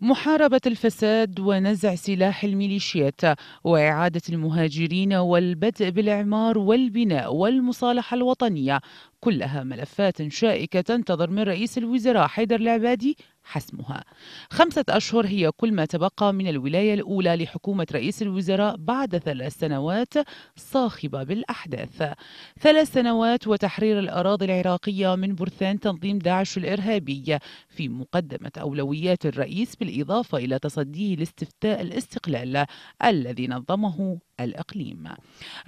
محاربة الفساد ونزع سلاح الميليشيات وإعادة المهاجرين والبدء بالإعمار والبناء والمصالحة الوطنية كلها ملفات شائكة تنتظر من رئيس الوزراء حيدر العبادي حسمها خمسة أشهر هي كل ما تبقى من الولاية الأولى لحكومة رئيس الوزراء بعد ثلاث سنوات صاخبة بالأحداث ثلاث سنوات وتحرير الأراضي العراقية من برثان تنظيم داعش الإرهابي في مقدمة أولويات الرئيس بالإضافة إلى تصديه لاستفتاء الاستقلال الذي نظمه الإقليم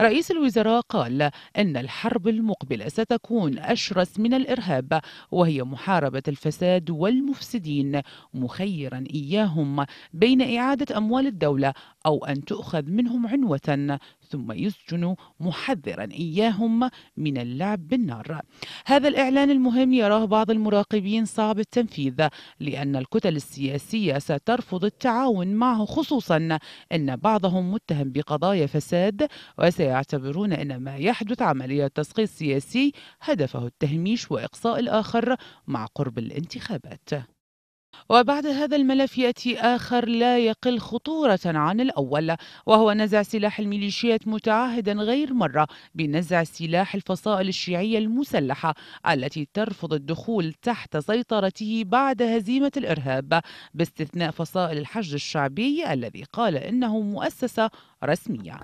رئيس الوزراء قال إن الحرب المقبلة ستكون أشرس من الإرهاب وهي محاربة الفساد والمفسدين مخيرا إياهم بين إعادة أموال الدولة أو أن تؤخذ منهم عنوة ثم يسجن محذرا إياهم من اللعب بالنار هذا الإعلان المهم يراه بعض المراقبين صعب التنفيذ لأن الكتل السياسية سترفض التعاون معه خصوصا أن بعضهم متهم بقضايا فساد وسيعتبرون أن ما يحدث عملية تسقيط سياسي هدفه التهميش وإقصاء الآخر مع قرب الانتخابات وبعد هذا الملف يأتي آخر لا يقل خطورة عن الأول وهو نزع سلاح الميليشيات متعهدا غير مرة بنزع سلاح الفصائل الشيعية المسلحة التي ترفض الدخول تحت سيطرته بعد هزيمة الإرهاب باستثناء فصائل الحشد الشعبي الذي قال إنه مؤسسة رسمية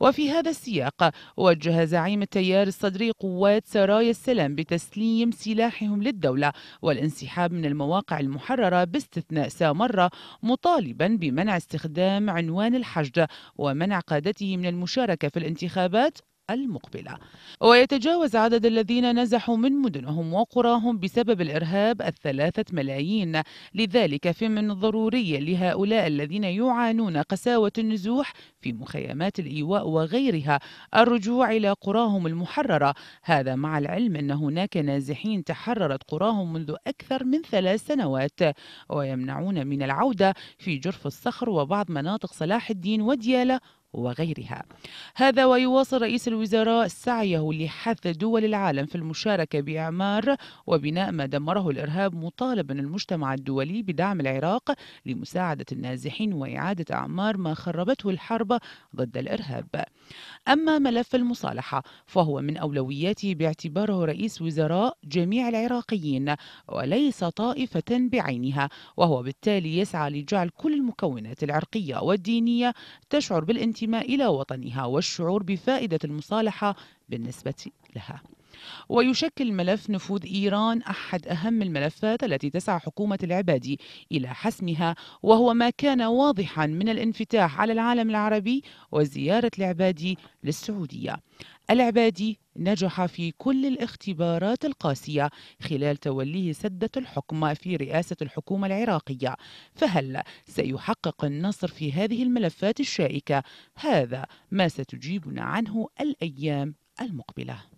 وفي هذا السياق وجه زعيم التيار الصدري قوات سرايا السلام بتسليم سلاحهم للدولة والانسحاب من المواقع المحررة باستثناء سامرة مطالبا بمنع استخدام عنوان الحشد ومنع قادته من المشاركة في الانتخابات المقبلة ويتجاوز عدد الذين نزحوا من مدنهم وقراهم بسبب الإرهاب الثلاثة ملايين لذلك فمن الضروري لهؤلاء الذين يعانون قساوة النزوح في مخيمات الإيواء وغيرها الرجوع إلى قراهم المحررة هذا مع العلم أن هناك نازحين تحررت قراهم منذ أكثر من ثلاث سنوات ويمنعون من العودة في جرف الصخر وبعض مناطق صلاح الدين وديالة وغيرها هذا ويواصل رئيس الوزراء سعيه لحث دول العالم في المشاركة بإعمار وبناء ما دمره الإرهاب مطالبا المجتمع الدولي بدعم العراق لمساعدة النازحين وإعادة أعمار ما خربته الحرب ضد الإرهاب أما ملف المصالحة فهو من أولوياته باعتباره رئيس وزراء جميع العراقيين وليس طائفة بعينها وهو بالتالي يسعى لجعل كل المكونات العرقية والدينية تشعر بالانتماء الانتماء إلى وطنها والشعور بفائدة المصالحة بالنسبة لها ويشكل ملف نفوذ إيران أحد أهم الملفات التي تسعى حكومة العبادي إلى حسمها وهو ما كان واضحا من الانفتاح على العالم العربي وزيارة العبادي للسعودية العبادي نجح في كل الاختبارات القاسية خلال توليه سدة الحكم في رئاسة الحكومة العراقية فهل سيحقق النصر في هذه الملفات الشائكة؟ هذا ما ستجيبنا عنه الأيام المقبله